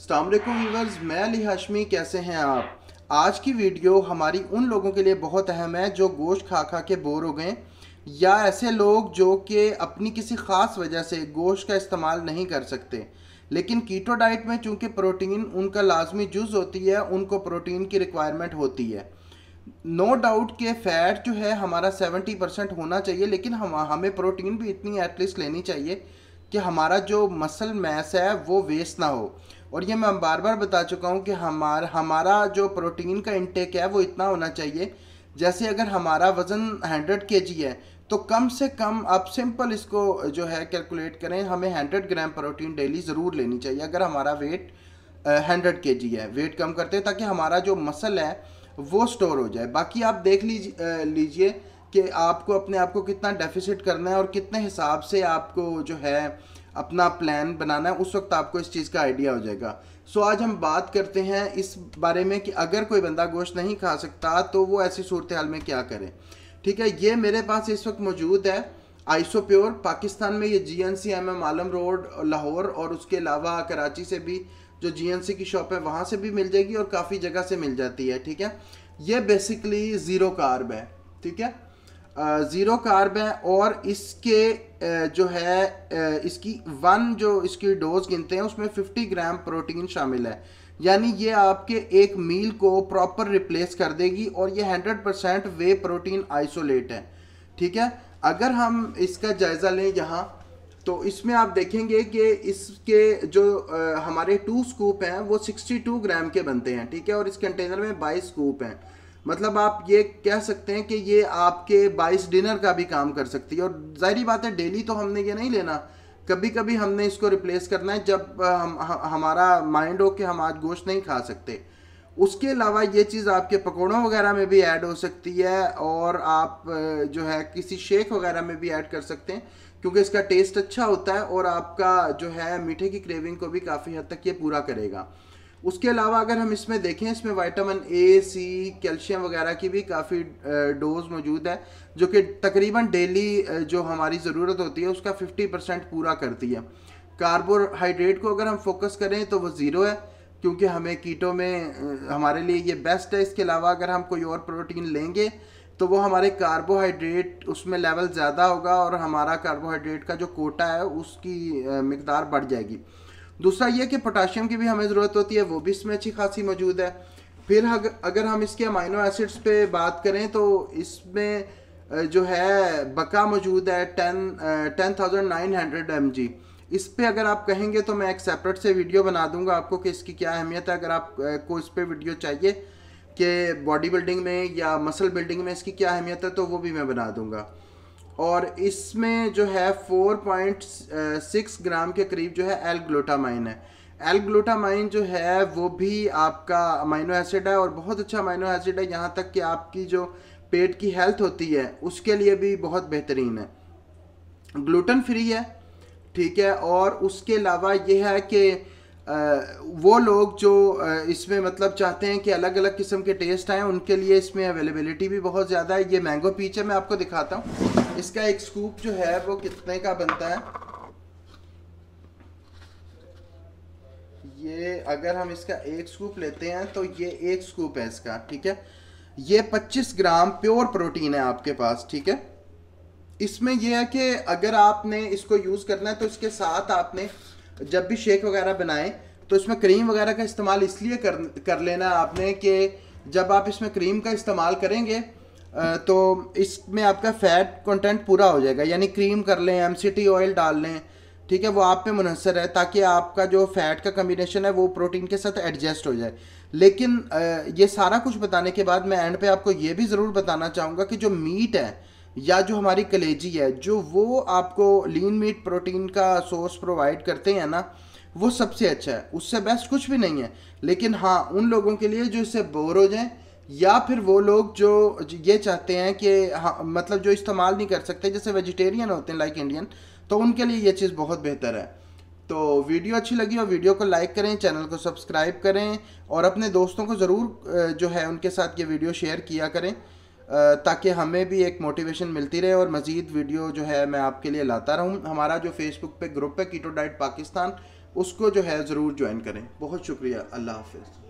अल्लाम मैं अली हाशमी कैसे हैं आप आज की वीडियो हमारी उन लोगों के लिए बहुत अहम है जो गोश्त खा खा के बोर हो गए या ऐसे लोग जो कि अपनी किसी ख़ास वजह से गोश्त का इस्तेमाल नहीं कर सकते लेकिन कीटो डाइट में चूंकि प्रोटीन उनका लाजमी जुज़ होती है उनको प्रोटीन की रिक्वायरमेंट होती है नो no डाउट के फैट जो है हमारा 70 परसेंट होना चाहिए लेकिन हम हमें प्रोटीन भी इतनी एटलीस्ट लेनी चाहिए कि हमारा जो मसल मैस है वो वेस्ट ना हो और ये मैं बार बार बता चुका हूँ कि हमारा हमारा जो प्रोटीन का इंटेक है वो इतना होना चाहिए जैसे अगर हमारा वज़न हंड्रेड के है तो कम से कम आप सिंपल इसको जो है कैलकुलेट करें हमें हंड्रेड ग्राम प्रोटीन डेली ज़रूर लेनी चाहिए अगर हमारा वेट हंड्रेड के है वेट कम करते ताकि हमारा जो मसल है वो स्टोर हो जाए बाकी आप देख लीजिए कि आपको अपने आप को कितना डेफिसिट करना है और कितने हिसाब से आपको जो है अपना प्लान बनाना है उस वक्त आपको इस चीज़ का आइडिया हो जाएगा सो आज हम बात करते हैं इस बारे में कि अगर कोई बंदा गोश्त नहीं खा सकता तो वो ऐसी सूरत हाल में क्या करें ठीक है ये मेरे पास इस वक्त मौजूद है आइसो प्योर पाकिस्तान में ये G N C M M Alam road Lahore और उसके अलावा कराची से भी जो जी एन सी की शॉप है वहाँ से भी मिल जाएगी और काफ़ी जगह से मिल जाती है ठीक है ये बेसिकली ज़ीरो कार्ब है ठीक है ज़ीरो कार्ब है और इसके जो है इसकी वन जो इसकी डोज गिनते हैं उसमें 50 ग्राम प्रोटीन शामिल है यानी ये आपके एक मील को प्रॉपर रिप्लेस कर देगी और ये 100 परसेंट वे प्रोटीन आइसोलेट है ठीक है अगर हम इसका जायज़ा लें यहाँ तो इसमें आप देखेंगे कि इसके जो हमारे टू स्कूप हैं वो 62 ग्राम के बनते हैं ठीक है और इस कंटेनर में 22 स्कूप हैं मतलब आप ये कह सकते हैं कि ये आपके बाइस डिनर का भी काम कर सकती है और जाहरी बात है डेली तो हमने ये नहीं लेना कभी कभी हमने इसको रिप्लेस करना है जब हम हमारा माइंड हो कि हम आज गोश्त नहीं खा सकते उसके अलावा ये चीज़ आपके पकौड़ों वगैरह में भी ऐड हो सकती है और आप जो है किसी शेक वगैरह में भी ऐड कर सकते हैं क्योंकि इसका टेस्ट अच्छा होता है और आपका जो है मीठे की क्रेविंग को भी काफ़ी हद तक ये पूरा करेगा उसके अलावा अगर हम इसमें देखें इसमें वाइटामिन ए सी कैल्शियम वगैरह की भी काफ़ी डोज मौजूद है जो कि तकरीबन डेली जो हमारी ज़रूरत होती है उसका 50 परसेंट पूरा करती है कार्बोहाइड्रेट को अगर हम फोकस करें तो वो ज़ीरो है क्योंकि हमें कीटों में हमारे लिए ये बेस्ट है इसके अलावा अगर हम कोई और प्रोटीन लेंगे तो वो हमारे कार्बोहाइड्रेट उसमें लेवल ज़्यादा होगा और हमारा कार्बोहाइड्रेट का जो कोटा है उसकी मकदार बढ़ जाएगी दूसरा ये कि पोटाशियम की भी हमें ज़रूरत होती है वो भी इसमें अच्छी खासी मौजूद है फिर अगर हम इसके अमाइनो एसिड्स पे बात करें तो इसमें जो है बका मौजूद है ten ten thousand nine hundred M G इस पर अगर आप कहेंगे तो मैं एक सेपरेट से वीडियो बना दूंगा आपको कि इसकी क्या अहमियत है अगर आपको इस पर वीडियो चाहिए कि बॉडी बिल्डिंग में या मसल बिल्डिंग में इसकी क्या अहमियत है तो वो भी मैं बना दूंगा और इसमें जो है 4.6 ग्राम के करीब जो है एल ग्लोटामाइन है एल ग्लोटामाइन जो है वो भी आपका अमाइनो एसिड है और बहुत अच्छा अमाइनो एसिड है यहाँ तक कि आपकी जो पेट की हेल्थ होती है उसके लिए भी बहुत बेहतरीन है ग्लूटन फ्री है ठीक है और उसके अलावा ये है कि वो लोग जो इसमें मतलब चाहते हैं कि अलग अलग किस्म के टेस्ट आएँ उनके लिए इसमें अवेलेबिलिटी भी बहुत ज़्यादा है ये मैंगो पीच है मैं आपको दिखाता हूँ इसका एक स्कूप जो है वो कितने का बनता है ये अगर हम इसका एक स्कूप लेते हैं तो ये एक स्कूप है इसका ठीक है ये 25 ग्राम प्योर प्रोटीन है आपके पास ठीक है इसमें यह है कि अगर आपने इसको यूज़ करना है तो इसके साथ आपने जब भी शेक वगैरह बनाए तो इसमें क्रीम वगैरह का इस्तेमाल इसलिए कर कर लेना आपने कि जब आप इसमें क्रीम का इस्तेमाल करेंगे तो इसमें आपका फैट कंटेंट पूरा हो जाएगा यानी क्रीम कर लें एम ऑयल डाल लें ठीक है वो आप पे मुनसर है ताकि आपका जो फैट का कम्बिनेशन है वो प्रोटीन के साथ एडजस्ट हो जाए लेकिन ये सारा कुछ बताने के बाद मैं एंड पे आपको ये भी ज़रूर बताना चाहूँगा कि जो मीट है या जो हमारी कलेजी है जो वो आपको लीन मीट प्रोटीन का सोर्स प्रोवाइड करते हैं ना वो सबसे अच्छा है उससे बेस्ट कुछ भी नहीं है लेकिन हाँ उन लोगों के लिए जो इससे बोर हो जाएँ या फिर वो लोग जो ये चाहते हैं कि हाँ मतलब जो इस्तेमाल नहीं कर सकते जैसे वेजिटेरियन होते हैं लाइक इंडियन तो उनके लिए ये चीज़ बहुत बेहतर है तो वीडियो अच्छी लगी हो वीडियो को लाइक करें चैनल को सब्सक्राइब करें और अपने दोस्तों को ज़रूर जो है उनके साथ ये वीडियो शेयर किया करें ताकि हमें भी एक मोटिवेशन मिलती रहे और मज़ीद वीडियो जो है मैं आपके लिए लाता रहूँ हमारा जो फेसबुक पे ग्रुप है कीटो डाइट पाकिस्तान उसको जो है ज़रूर ज्वाइन करें बहुत शुक्रिया अल्लाह हाफिज़